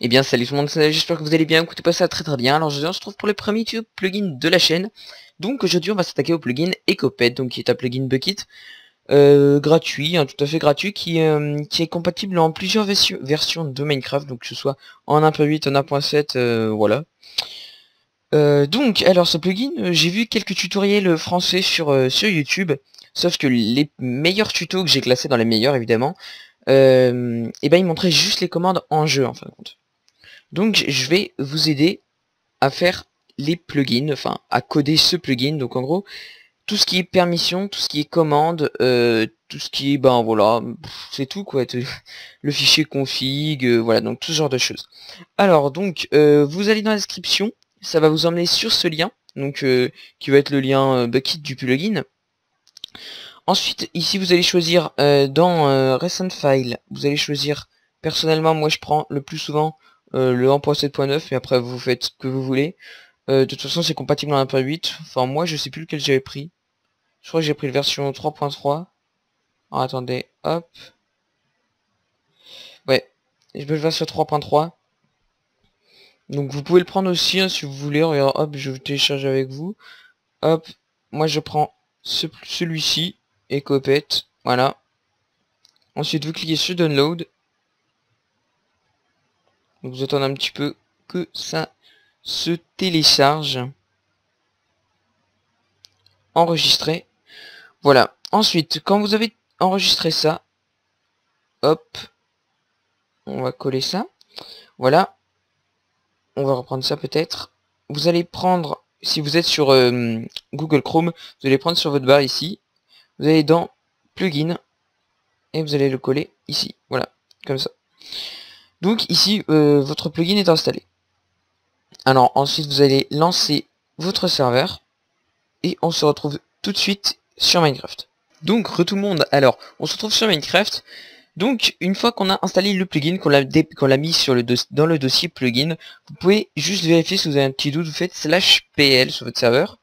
Eh bien salut tout le monde, j'espère que vous allez bien, écoutez pas bah, ça très très bien. Alors aujourd'hui on se retrouve pour le premier plugin de la chaîne. Donc aujourd'hui on va s'attaquer au plugin EcoPet, donc qui est un plugin bucket euh, gratuit, hein, tout à fait gratuit, qui, euh, qui est compatible en plusieurs versions de Minecraft, donc que ce soit en 1.8, en 1.7, euh, voilà. donc alors ce plugin, j'ai vu quelques tutoriels français sur, sur YouTube, sauf que les meilleurs tutos que j'ai classés dans les meilleurs évidemment, et eh ben ils montraient juste les commandes en jeu en fin de compte. Donc je vais vous aider à faire les plugins, enfin à coder ce plugin. Donc en gros, tout ce qui est permission, tout ce qui est commande, euh, tout ce qui est, ben voilà, c'est tout quoi, le fichier config, euh, voilà, donc tout ce genre de choses. Alors donc, euh, vous allez dans la description, ça va vous emmener sur ce lien, donc qui va être le lien bucket du plugin. Ensuite, ici vous allez choisir dans Recent File, vous allez choisir, personnellement moi je prends le plus souvent euh, le 1.7.9, mais après vous faites ce que vous voulez. Euh, de toute façon, c'est compatible en 1.8. Enfin, moi, je sais plus lequel j'avais pris. Je crois que j'ai pris la version 3.3. attendez, hop. Ouais, je peux le sur 3.3. Donc vous pouvez le prendre aussi hein, si vous voulez. Regarde, hop, je télécharge avec vous. Hop, moi je prends celui-ci et copette. Voilà. Ensuite vous cliquez sur download. Vous attendez un petit peu que ça se télécharge. Enregistrer. Voilà. Ensuite, quand vous avez enregistré ça, hop, on va coller ça. Voilà. On va reprendre ça peut-être. Vous allez prendre, si vous êtes sur euh, Google Chrome, vous allez prendre sur votre barre ici. Vous allez dans Plugin. Et vous allez le coller ici. Voilà. Comme ça. Donc ici, euh, votre plugin est installé. Alors ensuite, vous allez lancer votre serveur. Et on se retrouve tout de suite sur Minecraft. Donc, re tout le monde, alors, on se retrouve sur Minecraft. Donc, une fois qu'on a installé le plugin, qu'on l'a mis sur le dans le dossier plugin, vous pouvez juste vérifier si vous avez un petit doute, vous faites slash pl sur votre serveur.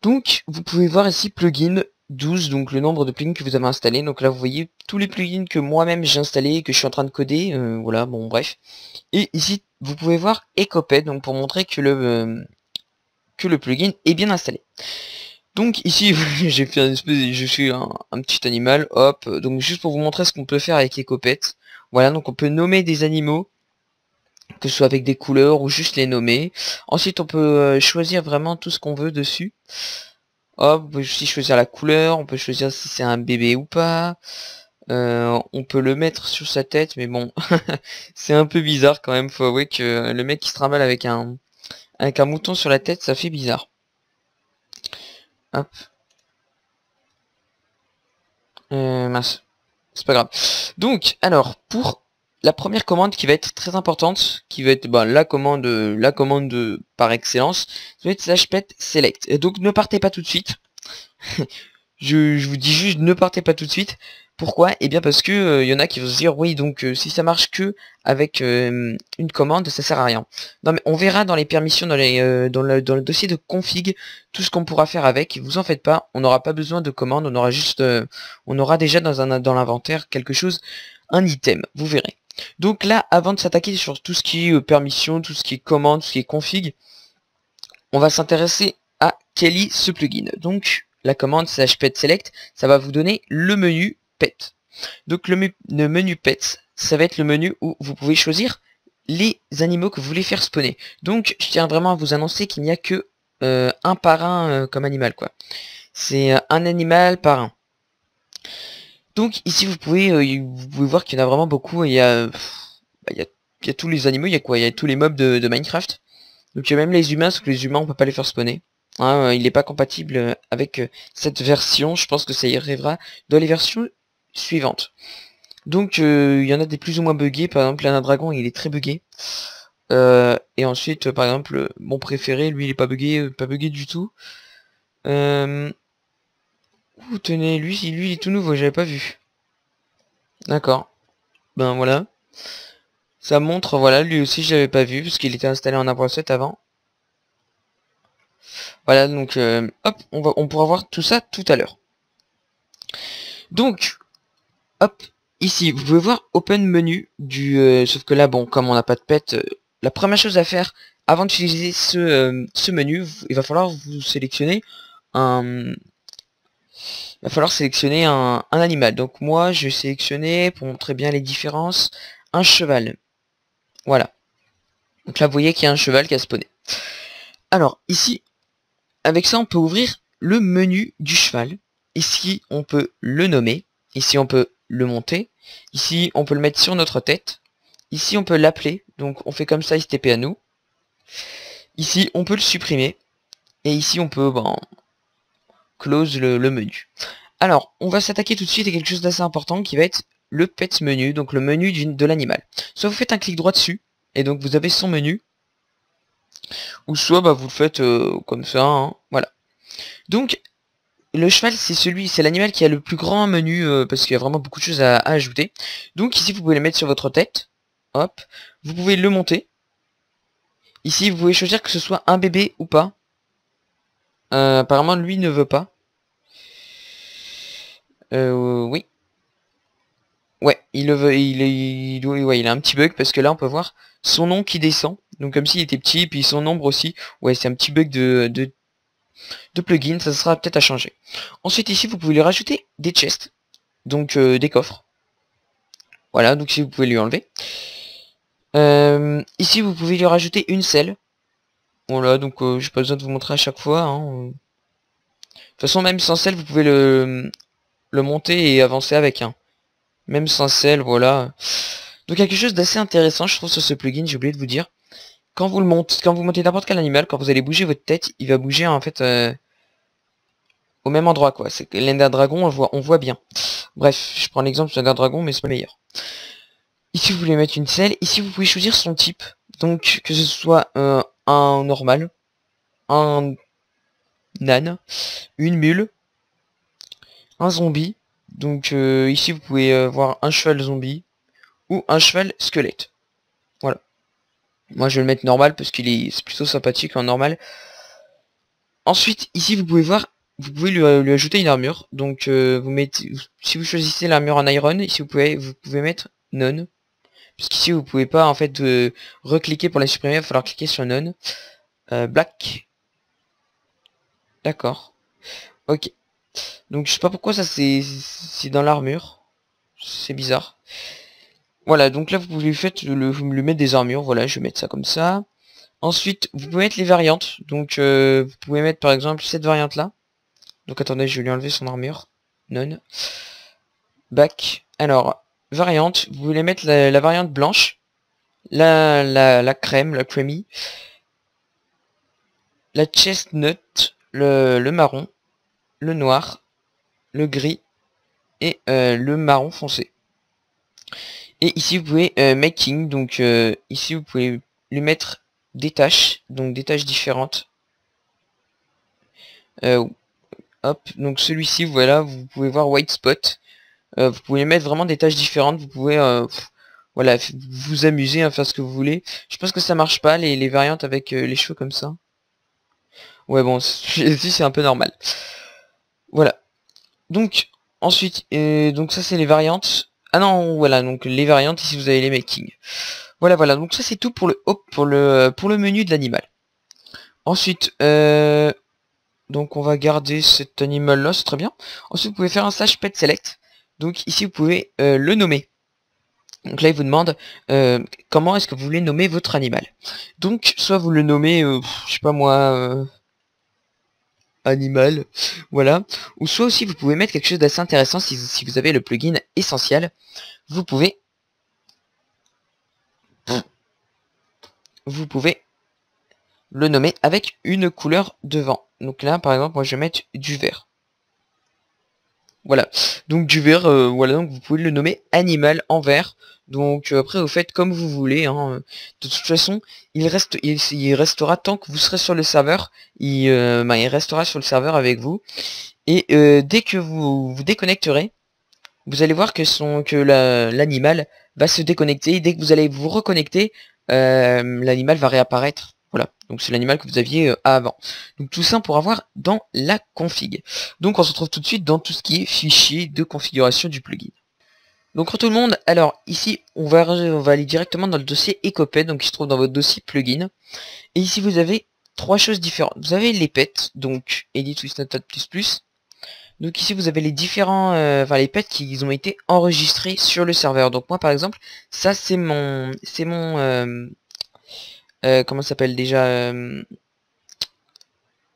Donc, vous pouvez voir ici plugin, 12, donc le nombre de plugins que vous avez installé. Donc là, vous voyez tous les plugins que moi-même j'ai installés et que je suis en train de coder. Euh, voilà, bon, bref. Et ici, vous pouvez voir Ecopet, donc pour montrer que le, euh, que le plugin est bien installé. Donc ici, j'ai fait un espèce, je suis un, petit animal, hop. Donc juste pour vous montrer ce qu'on peut faire avec Ecopet. Voilà, donc on peut nommer des animaux que ce soit avec des couleurs ou juste les nommer. Ensuite, on peut euh, choisir vraiment tout ce qu'on veut dessus. Hop, on peut aussi choisir la couleur, on peut choisir si c'est un bébé ou pas. Euh, on peut le mettre sur sa tête, mais bon, c'est un peu bizarre quand même, faut avouer que le mec qui se trimballe avec un, avec un mouton sur la tête, ça fait bizarre. Hop. Euh, mince. C'est pas grave. Donc, alors, pour la première commande qui va être très importante, qui va être ben, la commande la commande par excellence, ça va être e select. Et donc ne partez pas tout de suite. je, vous dis juste ne partez pas tout de suite. Pourquoi Eh bien parce que euh, y en a qui vont se dire oui donc euh, si ça marche que avec euh, une commande ça sert à rien. Non mais on verra dans les permissions dans, les, le, dossier de config tout ce qu'on pourra faire avec. Vous en faites pas, on n'aura pas besoin de commande, on aura juste on aura déjà dans un dans l'inventaire quelque chose, un item, vous verrez. Donc là, avant de s'attaquer sur tout ce qui est euh, permission, tout ce qui est commande, tout ce qui est config, on va s'intéresser à Kelly ce plugin. Donc la commande /pet select, ça va vous donner le menu pet. Donc le, menu pet, ça va être le menu où vous pouvez choisir les animaux que vous voulez faire spawner. Donc je tiens vraiment à vous annoncer qu'il n'y a que euh, un par un euh, comme animal quoi. C'est un animal par un. Donc ici vous pouvez, euh, vous pouvez voir qu'il y en a vraiment beaucoup. Bah, il y a, il, y a, tous les animaux, il y a quoi Il y a tous les mobs de, Minecraft. Donc il y a même les humains, sauf que les humains on peut pas les faire spawner. Hein, euh, il n'est pas compatible euh, avec cette version. Je pense que ça y arrivera dans les versions suivantes. Donc il y en a des plus ou moins buggés. Par exemple, il dragon, il est très buggé. et ensuite, par exemple, mon préféré, lui, il est pas buggé, pas buggé du tout. Euh, Ouh, tenez, lui, lui, est tout nouveau, j'avais pas vu. D'accord. Ben voilà. Ça montre, voilà, lui aussi, je l'avais pas vu, parce qu'il était installé en après avant. Voilà, donc, euh, hop, on, va, on pourra voir tout ça tout à l'heure. Donc, hop, ici, vous pouvez voir Open Menu, du, euh, sauf que là, bon, comme on n'a pas de pet, euh, la première chose à faire, avant d'utiliser ce, ce menu, il va falloir vous sélectionner un il va falloir sélectionner un, animal. Donc moi, je vais sélectionner, pour montrer bien les différences, un cheval. Voilà. Donc là, vous voyez qu'il y a un cheval qui a spawné. Alors, ici, avec ça, on peut ouvrir le menu du cheval. Ici, on peut le nommer. Ici, on peut le monter. Ici, on peut le mettre sur notre tête. Ici, on peut l'appeler. Donc, on fait comme ça, il à nous. Ici, on peut le supprimer. Et ici, on peut ben, close le, menu. Alors, on va s'attaquer tout de suite à quelque chose d'assez important qui va être le pet menu, donc le menu de l'animal. Soit vous faites un clic droit dessus, et donc vous avez son menu, ou soit bah, vous le faites euh, comme ça, hein, voilà. Donc, le cheval, c'est celui, c'est l'animal qui a le plus grand menu, euh, parce qu'il y a vraiment beaucoup de choses à, ajouter. Donc ici, vous pouvez le mettre sur votre tête, hop, vous pouvez le monter. Ici, vous pouvez choisir que ce soit un bébé ou pas. Euh, apparemment, lui ne veut pas. Euh, oui. Ouais, il le veut, il, est ouais, il a un petit bug parce que là on peut voir son nom qui descend. Donc comme s'il était petit, et puis son nombre aussi. Ouais, c'est un petit bug de, de, plugin, ça sera peut-être à changer. Ensuite ici, vous pouvez lui rajouter des chests, donc euh, des coffres. Voilà, donc si vous pouvez lui enlever. Euh, ici, vous pouvez lui rajouter une selle. Voilà, donc j'ai pas besoin de vous montrer à chaque fois. Hein. De toute façon, même sans selle, vous pouvez le, le monter et avancer avec un. Hein. Même sans selle, voilà. Donc quelque chose d'assez intéressant, je trouve, sur ce plugin, j'ai oublié de vous dire. Quand vous le montez, quand vous montez n'importe quel animal, quand vous allez bouger votre tête, il va bouger en fait euh, au même endroit quoi. C'est que l'Ender Dragon, on voit, on voit bien. Bref, je prends l'exemple de l'Ender Dragon, mais c'est pas meilleur. Ici vous voulez mettre une selle, ici vous pouvez choisir son type. Donc que ce soit euh, un normal, un nan, une mule, un zombie. Donc euh, ici vous pouvez euh, voir un cheval zombie ou un cheval squelette. Voilà. Moi je vais le mettre normal parce qu'il est, plutôt sympathique en normal. Ensuite ici vous pouvez voir, vous pouvez lui, euh, ajouter une armure. Donc vous mettez, si vous choisissez l'armure en iron, ici vous pouvez, vous pouvez mettre none. Puisqu'ici vous pouvez pas en fait recliquer pour la supprimer, il va falloir cliquer sur none. black. D'accord. Ok. Donc je sais pas pourquoi ça c'est dans l'armure. C'est bizarre. Voilà, donc là vous pouvez faites le, vous le mettre des armures, voilà, je vais mettre ça comme ça. Ensuite, vous pouvez mettre les variantes. Donc euh, vous pouvez mettre par exemple cette variante là. Donc attendez, je vais lui enlever son armure. Non. Back. Alors, variante, vous voulez mettre la, variante blanche. La, la, crème, la creamy. La chestnut, le marron le noir, le gris et euh, le marron foncé. Et ici vous pouvez euh, making, donc euh, ici vous pouvez lui mettre des tâches, donc des tâches différentes. hop, donc celui-ci, voilà, vous pouvez voir white spot. vous pouvez mettre vraiment des tâches différentes, vous pouvez voilà, vous amuser à hein, faire ce que vous voulez. Je pense que ça marche pas, les, variantes avec les cheveux comme ça. Ouais bon, c'est un peu normal. Voilà. Donc, ensuite, et donc ça c'est les variantes. Ah non, voilà, donc les variantes, ici vous avez les making. Voilà, voilà, donc ça c'est tout pour le, pour le, pour le menu de l'animal. Ensuite, euh, donc on va garder cet animal là, c'est très bien. Ensuite, vous pouvez faire un slash pet select. Donc ici, vous pouvez euh, le nommer. Donc là, il vous demande euh, comment est-ce que vous voulez nommer votre animal. Donc, soit vous le nommez, je sais pas moi, animal. Voilà. Ou soit aussi, vous pouvez mettre quelque chose d'assez intéressant si, vous avez le plugin essentiel. Vous pouvez... Vous pouvez le nommer avec une couleur devant. Donc là, par exemple, moi, je vais mettre du vert. Voilà. Donc du verre, euh, voilà, donc vous pouvez le nommer animal en vert. Donc euh, après vous faites comme vous voulez. Hein. De toute façon, il reste, il, restera tant que vous serez sur le serveur. Il, euh, ben, il restera sur le serveur avec vous. Et dès que vous vous déconnecterez, vous allez voir que son que l'animal va se déconnecter. Et dès que vous allez vous reconnecter, l'animal va réapparaître. Donc c'est l'animal que vous aviez euh, avant. Donc tout ça pour avoir dans la config. Donc on se retrouve tout de suite dans tout ce qui est fichier de configuration du plugin. Donc pour tout le monde, alors ici on va, aller directement dans le dossier Ecopet, donc qui se trouve dans votre dossier plugin. Et ici vous avez trois choses différentes. Vous avez les pets, donc edit plus, plus. Donc ici vous avez les différents, euh, enfin les pets qui ont été enregistrés sur le serveur. Donc moi par exemple, ça c'est mon, c'est mon, euh, euh, comment ça s'appelle déjà euh,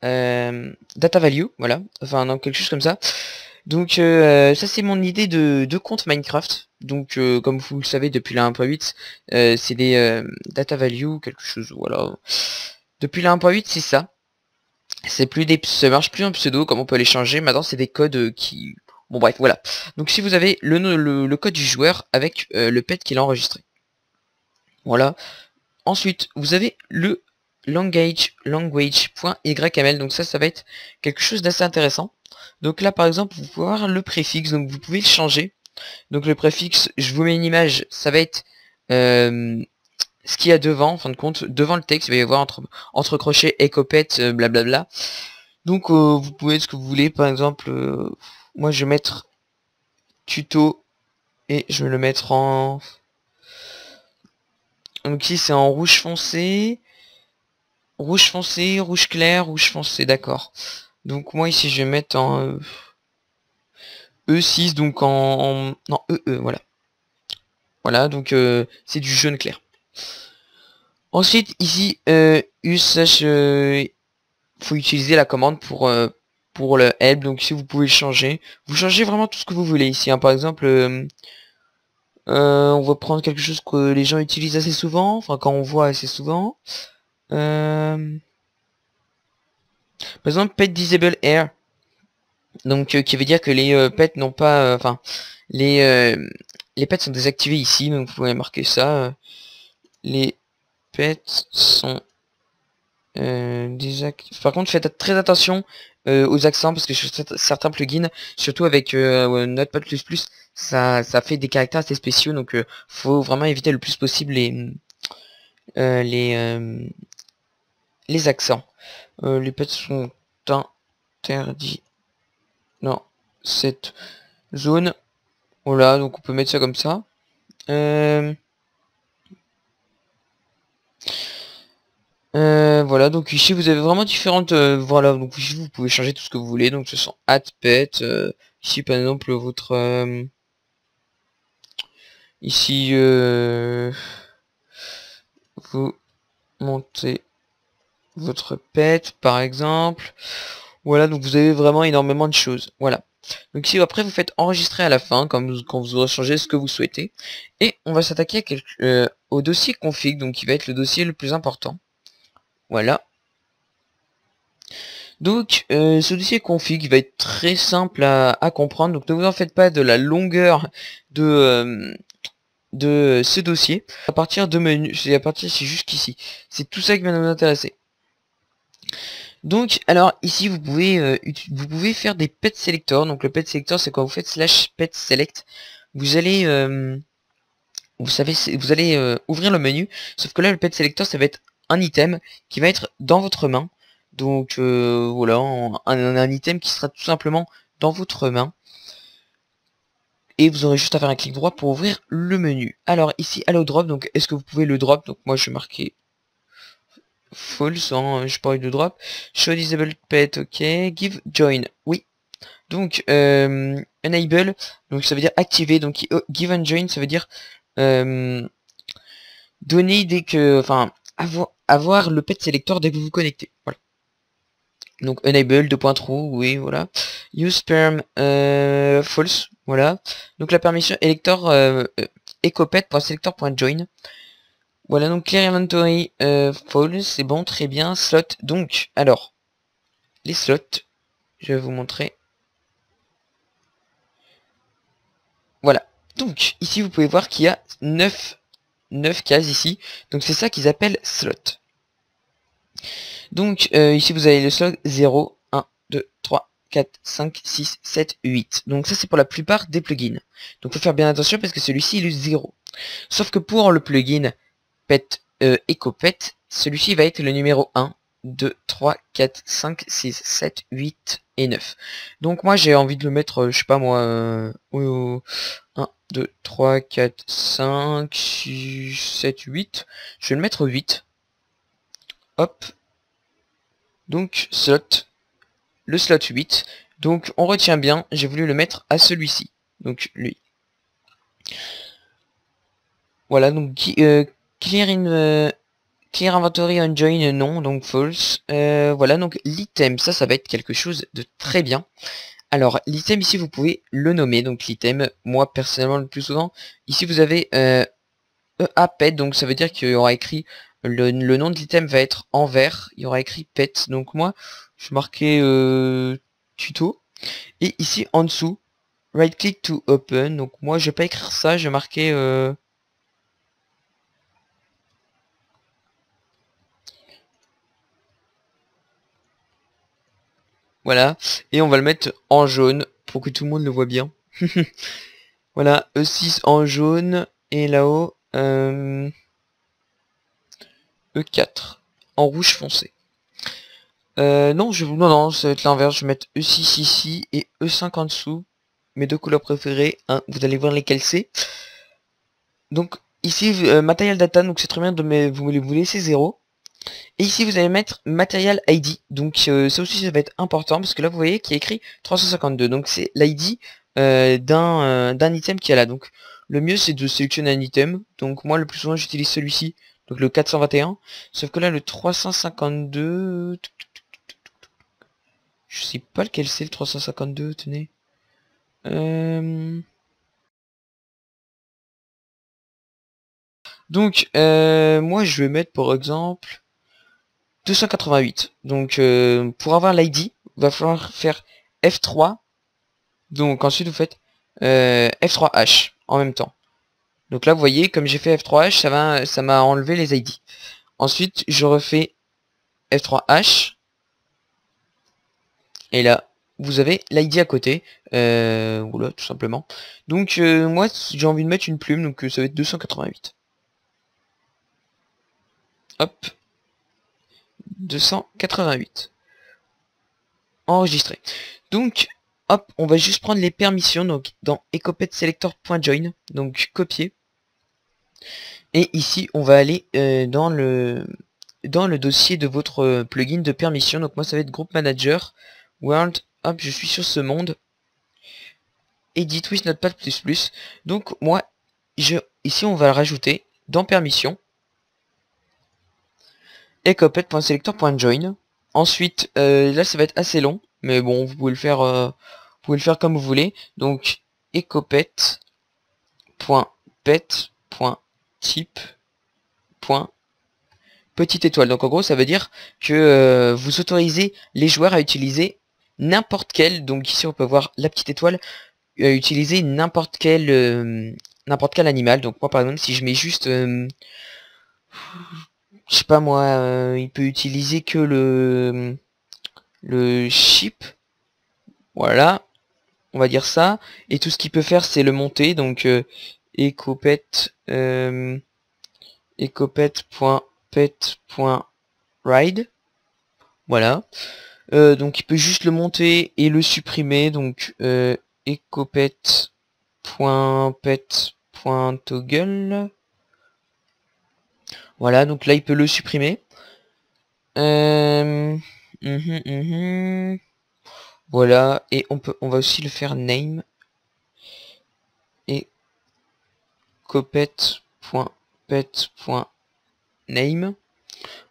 euh, data value, voilà, enfin donc quelque chose comme ça. Donc ça c'est mon idée de, de compte Minecraft. Donc comme vous le savez depuis la 1.8, c'est des data value, quelque chose, voilà. Depuis la 1.8 c'est ça. C'est plus des. ça marche plus en pseudo comme on peut les changer, maintenant c'est des codes qui. Bon bref, voilà. Donc si vous avez le, le code du joueur avec le pet qu'il a enregistré. Voilà. Ensuite, vous avez le language language.yml. Donc ça, ça va être quelque chose d'assez intéressant. Donc là, par exemple, vous pouvez voir le préfixe. Donc vous pouvez le changer. Donc le préfixe, je vous mets une image, ça va être euh, ce qu'il y a devant, en fin de compte, devant le texte, il va y avoir entre, entre crochets et copettes, euh, blablabla. Donc euh, vous pouvez ce que vous voulez, par exemple, moi je vais mettre tuto et je vais le mettre en donc ici c'est en rouge foncé. Rouge foncé, rouge clair, rouge foncé, d'accord. Donc moi ici je vais mettre en E6, euh, e donc en, en E, EE, voilà. Voilà, donc euh, c'est du jaune clair. Ensuite ici euh, euh faut utiliser la commande pour pour le help, donc si vous pouvez changer. Vous changez vraiment tout ce que vous voulez ici. Hein. Par exemple, euh, on va prendre quelque chose que les gens utilisent assez souvent, enfin quand on voit assez souvent. Euh, par exemple, pet disable air. Donc euh, qui veut dire que les pets n'ont pas... Enfin, les, les pets sont désactivés ici, donc vous pouvez marquer ça. les pets sont euh, par contre, faites très attention euh, aux accents parce que sur certains plugins, surtout avec euh, euh, Notepad++, ça, ça fait des caractères assez spéciaux, donc faut vraiment éviter le plus possible les les les accents. les pets sont interdits dans cette zone. Voilà, donc on peut mettre ça comme ça. Euh, voilà, donc ici vous avez vraiment différentes... Euh, voilà, donc ici vous pouvez changer tout ce que vous voulez. Donc ce sont at, pet, euh, ici par exemple votre... ici, vous montez votre pet par exemple. Voilà, donc vous avez vraiment énormément de choses. Voilà. Donc ici après vous faites enregistrer à la fin, comme quand vous aurez changé ce que vous souhaitez. Et on va s'attaquer au dossier config, donc qui va être le dossier le plus important. Voilà. Donc, euh, ce dossier config va être très simple à, comprendre. Donc, ne vous en faites pas de la longueur de, euh, de ce dossier. À partir de menu, c'est à partir, c'est jusqu'ici. C'est tout ça qui va nous intéresser. Donc, alors ici, vous pouvez, euh, vous pouvez faire des pet selectors. Donc, le pet selector, c'est quand vous faites slash pet select, vous allez vous savez, vous allez ouvrir le menu, sauf que là le pet selector ça va être un item qui va être dans votre main. Donc euh, voilà, un, item qui sera tout simplement dans votre main. Et vous aurez juste à faire un clic droit pour ouvrir le menu. Alors ici, Allow Drop, donc est-ce que vous pouvez le drop Donc moi je vais marquer false, sans hein. je parle de drop. Show Disable Pet, ok. Give Join, oui. Donc euh, Enable, donc ça veut dire activer. Donc euh, Give and Join, ça veut dire... Euh, donner dès que... Enfin, avoir, le pet selector dès que vous vous connectez. Voilà. Donc enable, deux oui, voilà. Use perm euh, false, voilà. Donc la permission élector euh, euh join. Voilà donc clear inventory euh, false, c'est bon, très bien. Slot, donc, alors, les slots, je vais vous montrer. Voilà. Donc ici vous pouvez voir qu'il y a 9 9 cases ici. Donc c'est ça qu'ils appellent slot. Donc euh, ici vous avez le slot 0, 1, 2, 3, 4, 5, 6, 7, 8. Donc ça c'est pour la plupart des plugins. Donc il faut faire bien attention parce que celui-ci il est 0. Sauf que pour le plugin pet euh, EcoPet, celui-ci va être le numéro 1, 2, 3, 4, 5, 6, 7, 8 et 9. Donc moi j'ai envie de le mettre, euh, je sais pas moi, 1, euh, 2, 3, 4, 5, 6, 7, 8. Je vais le mettre 8. Hop. Donc, slot. Le slot 8. Donc, on retient bien. J'ai voulu le mettre à celui-ci. Donc, lui. Voilà, donc, euh, clear, euh, clear inventory on join, non, donc false. Euh, voilà, donc l'item, ça, ça va être quelque chose de très bien. Alors, l'item ici, vous pouvez le nommer, donc l'item, moi personnellement le plus souvent. Ici, vous avez euh, e pet, donc ça veut dire qu'il y aura écrit, le, nom de l'item va être en vert, il y aura écrit pet, donc moi, je marquais euh, tuto. Et ici, en dessous, right click to open, donc moi, je vais pas écrire ça, je vais Euh, Voilà. Et on va le mettre en jaune pour que tout le monde le voit bien. voilà, E6 en jaune. Et là-haut, E4 euh, e en rouge foncé. Euh, non, je, non, non, ça va être l'inverse. Je vais mettre E6 ici et E5 en dessous. Mes deux couleurs préférées. Hein. vous allez voir lesquelles c'est. Donc, ici, euh, Material Data, donc c'est très bien de me, vous, vous laisser 0. Et ici, vous allez mettre matériel ID. Donc, euh, ça aussi, ça va être important, parce que là, vous voyez qu'il est écrit 352. Donc, c'est l'ID euh, euh, d'un item qui a là. Donc, le mieux, c'est de sélectionner un item. Donc, moi, le plus souvent, j'utilise celui-ci, donc le 421. Sauf que là, le 352... Je sais pas lequel c'est, le 352, tenez. Donc, moi, je vais mettre, par exemple, 288. Donc euh, pour avoir l'ID, il va falloir faire F3. Donc ensuite vous faites F3H euh, en même temps. Donc là vous voyez comme j'ai fait F3H ça va ça m'a enlevé les ID. Ensuite je refais F3H. Et là vous avez l'ID à côté. Euh, ou là tout simplement. Donc moi j'ai envie de mettre une plume donc ça va être 288. Hop, 288. Enregistré. Donc, hop, on va juste prendre les permissions, donc dans ecopetselector.join Join donc copier. Et ici, on va aller euh, dans le dans le dossier de votre euh, plugin de permission. Donc moi, ça va être groupe Manager, World, hop, je suis sur ce monde. Edit with Notepad++. Donc moi, je, ici, on va le rajouter dans permissions ecopet.selector.join Ensuite, euh, là ça va être assez long, mais bon, vous pouvez le faire, euh, vous pouvez le faire comme vous voulez. Donc .petite étoile. Donc en gros, ça veut dire que euh, vous autorisez les joueurs à utiliser n'importe quel, donc ici on peut voir la petite étoile, à utiliser n'importe quel n'importe quel animal. Donc moi par exemple, si je mets juste je sais pas moi, euh, il peut utiliser que le le chip. Voilà, on va dire ça. Et tout ce qu'il peut faire, c'est le monter. Donc euh, euh Voilà. Euh, donc il peut juste le monter et le supprimer. Donc écopet.pet.toggle. Voilà, donc là, il peut le supprimer. Euh, mhm, mhm. Voilà, et on, peut, on va aussi le faire name. Et copet.pet.name.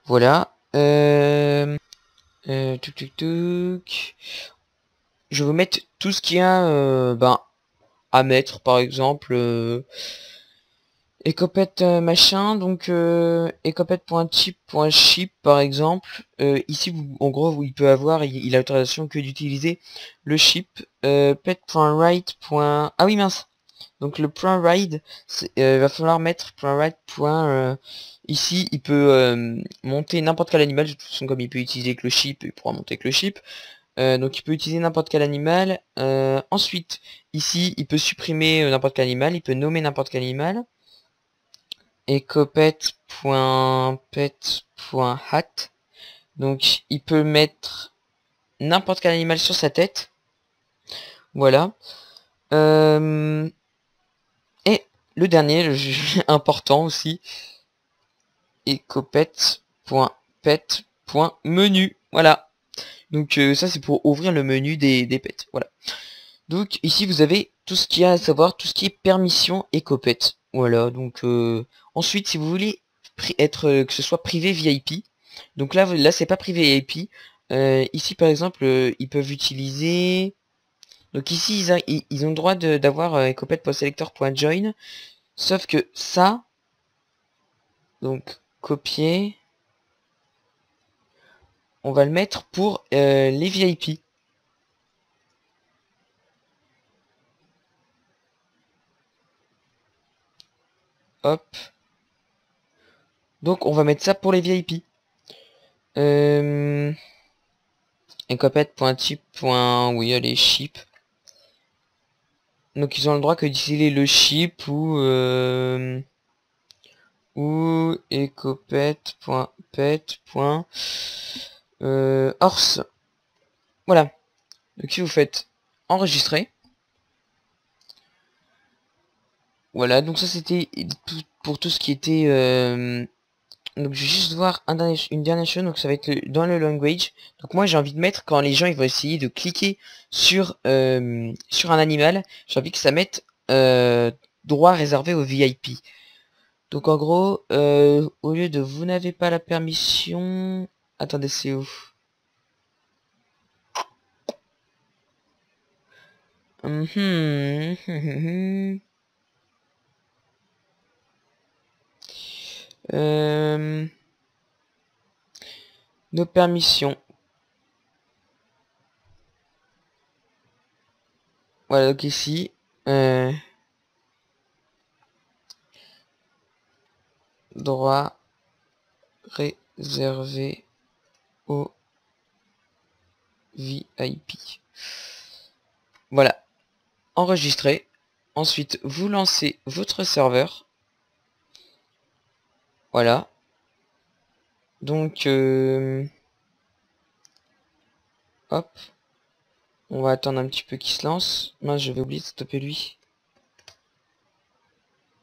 Voilà. Euh... Euh, Je vais vous mettre tout ce qu'il y a euh, ben, à mettre, par exemple euh, Ecopet euh, machin, donc euh, ecopet.chip.chip par exemple. Euh, ici, en gros, il peut avoir, il, a l'autorisation que d'utiliser le chip euh, pet.write. Ah oui, mince. Donc le point .ride, il euh, va falloir mettre point .ride. Point, ici, il peut monter n'importe quel animal, de toute façon comme il peut utiliser que le chip, il pourra monter que le chip. donc il peut utiliser n'importe quel animal. ensuite, ici, il peut supprimer n'importe quel animal, il peut nommer n'importe quel animal ecopet.pet.hat. Donc il peut mettre n'importe quel animal sur sa tête. Voilà. Euh, et le dernier, le jeu important aussi, ecopet.pet.menu. Voilà. Donc euh, ça c'est pour ouvrir le menu des, pets. Voilà. Donc ici vous avez tout ce qu'il y a à savoir, tout ce qui est permission copette voilà, donc ensuite si vous voulez être que ce soit privé VIP, donc là là c'est pas privé VIP. ici par exemple ils peuvent utiliser. Donc ici ils, ils, ont le droit d'avoir point Sauf que ça, donc copier. On va le mettre pour les VIP. Hop. Donc, on va mettre ça pour les VIP. Euh... il Oui, allez, chip. Donc, ils ont le droit que d'utiliser le chip ou... Euh... Ou ecopet.pet. Euh, voilà. Donc, si vous faites enregistrer. Voilà, donc ça c'était pour tout ce qui était... Euh, donc je vais juste voir une dernière chose, donc ça va être dans le language. Donc moi j'ai envie de mettre, quand les gens ils vont essayer de cliquer sur, euh, sur un animal, j'ai envie que ça mette euh, droit réservé au VIP. Donc en gros, au lieu de vous n'avez pas la permission... Attendez, c'est où hum, hum, hum, Euh, nos permissions. Voilà, donc ici. Euh, droit réservé au VIP. Voilà. Enregistrer. Ensuite, vous lancez votre serveur. Voilà. Donc, euh... hop. On va attendre un petit peu qu'il se lance. Mince, j'avais oublié de stopper lui.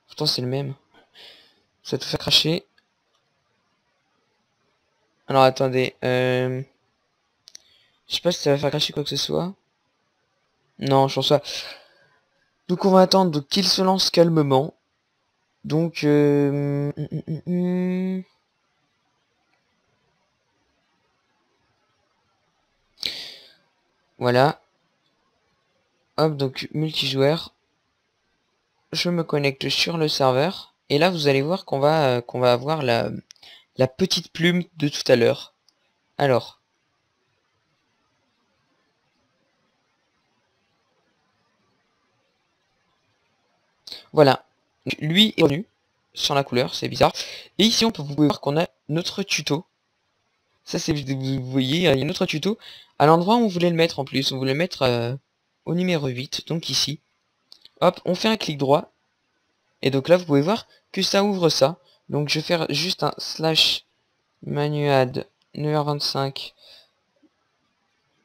Pourtant, c'est le même. Ça va tout faire cracher. Alors, attendez. Euh... Je sais pas si ça va faire cracher quoi que ce soit. Non, je pense pas. Donc, on va attendre qu'il se lance calmement. Donc, euh, hum, hum, hum, voilà. Hop, donc multijoueur. Je me connecte sur le serveur. Et là, vous allez voir qu'on va, euh, qu'on va avoir la, la petite plume de tout à l'heure. Alors, Voilà, lui est revenu sans la couleur, c'est bizarre. Et ici, on peut voir qu'on a notre tuto. Ça, c'est vous voyez, il y a notre tuto à l'endroit où on voulait le mettre en plus. On voulait le mettre euh, au numéro 8, donc ici. Hop, on fait un clic droit. Et donc là, vous pouvez voir que ça ouvre ça. Donc je vais faire juste un slash manuad numéro 25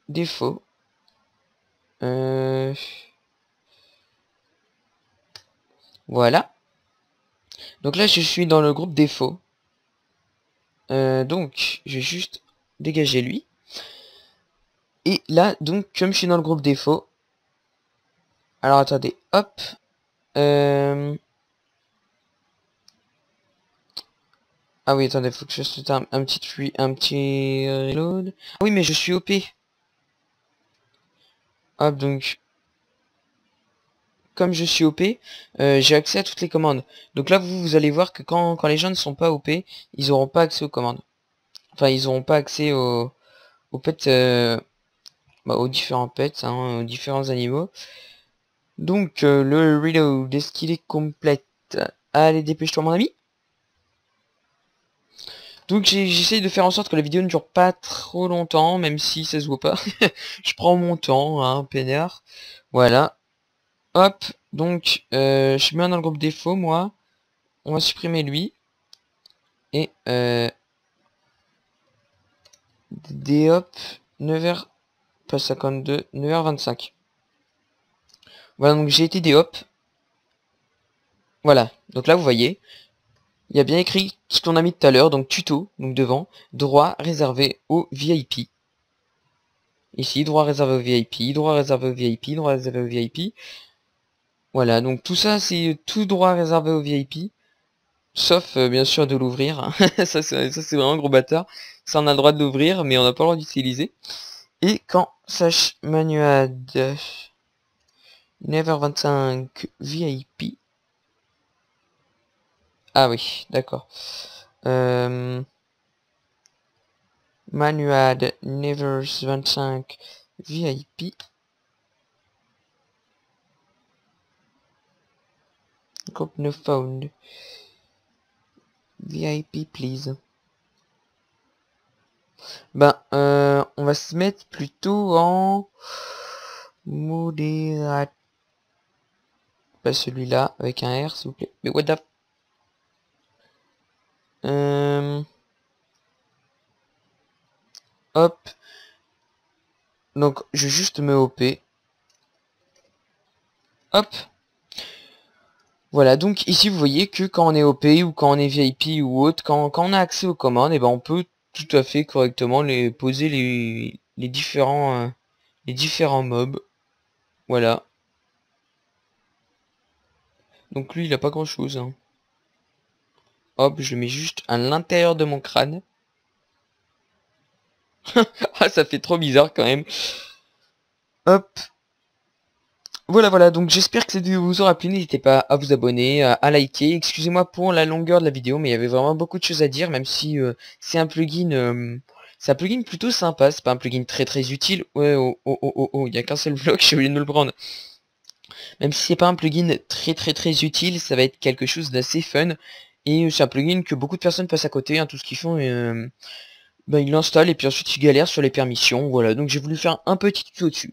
défaut. Euh... Voilà. Donc là, je suis dans le groupe défaut. Euh, donc, je vais juste dégager lui. Et là, donc, comme je suis dans le groupe défaut... Alors, attendez, hop. Euh, ah oui, attendez, faut que je fasse un, un, petit un petit reload. Ah oui, mais je suis OP. Hop, donc, comme je suis OP, euh, j'ai accès à toutes les commandes. Donc là, vous, allez voir que quand, quand les gens ne sont pas OP, ils auront pas accès aux commandes. Enfin, ils n'auront pas accès aux, pets, euh, bah, aux différents pets, hein, aux différents animaux. Donc, euh, le reload, est-ce qu'il est complète Allez, dépêche-toi, mon ami. Donc j'essaie de faire en sorte que la vidéo ne dure pas trop longtemps, même si ça se voit pas. je prends mon temps, un hein, peinard. Voilà. Hop, donc euh, je suis bien dans le groupe défaut, moi. On va supprimer lui. Et euh, 9h, pas 52, 9h25. Voilà, donc j'ai été des Voilà, donc là vous voyez, il y a bien écrit ce qu'on a mis tout à l'heure, donc tuto, donc devant, droit réservé au VIP. Ici, droit réservé au VIP, droit réservé au VIP, droit réservé au VIP. Voilà, donc tout ça, c'est tout droit réservé au VIP. Sauf, euh, bien sûr, de l'ouvrir. Hein. ça, c'est vraiment un gros bâtard. Ça, on a le droit de l'ouvrir, mais on n'a pas le droit d'utiliser. Et quand sache Manuad never 25 VIP. Ah oui, d'accord. Euh... Manuad never 25 VIP no found. VIP, please. Ben, euh, on va se mettre plutôt en modérat. Pas celui-là, avec un R, s'il vous plaît. Mais what the... Euh, hop. Donc, je juste me OP. Hop. Voilà, donc ici vous voyez que quand on est OP ou quand on est VIP ou autre, quand, on a accès aux commandes, et eh ben on peut tout à fait correctement les poser les, différents euh, les différents mobs. Voilà. Donc lui il a pas grand chose. Hein. Hop, je le mets juste à l'intérieur de mon crâne. Ah, ça fait trop bizarre quand même. Hop. Voilà, voilà, donc j'espère que cette vidéo vous aura plu, n'hésitez pas à vous abonner, à, liker, excusez-moi pour la longueur de la vidéo, mais il y avait vraiment beaucoup de choses à dire, même si c'est un plugin... c'est un plugin plutôt sympa, c'est pas un plugin très très utile. Ouais, oh, oh, oh, oh, il n'y a qu'un seul vlog. je voulu nous le prendre. Même si c'est pas un plugin très très très utile, ça va être quelque chose d'assez fun. Et c'est un plugin que beaucoup de personnes passent à côté, tout ce qu'ils font. Bah, il l'installe et puis ensuite il galère sur les permissions. Voilà, donc j'ai voulu faire un petit tuto dessus.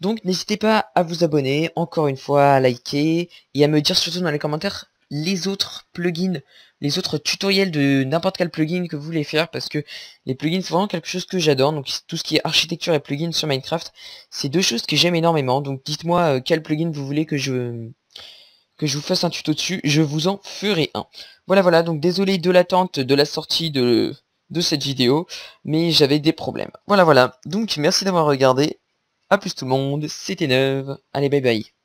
Donc n'hésitez pas à vous abonner, encore une fois, à liker et à me dire surtout dans les commentaires les autres plugins, les autres tutoriels de n'importe quel plugin que vous voulez faire parce que les plugins c'est vraiment quelque chose que j'adore donc tout ce qui est architecture et plugins sur Minecraft c'est deux choses que j'aime énormément donc dites-moi euh, quel plugin vous voulez que je que je vous fasse un tuto dessus je vous en ferai un voilà voilà donc désolé de l'attente de la sortie de de cette vidéo, mais j'avais des problèmes. Voilà, voilà. Donc, merci d'avoir regardé. à plus tout le monde, c'était Neuve. Allez, bye bye.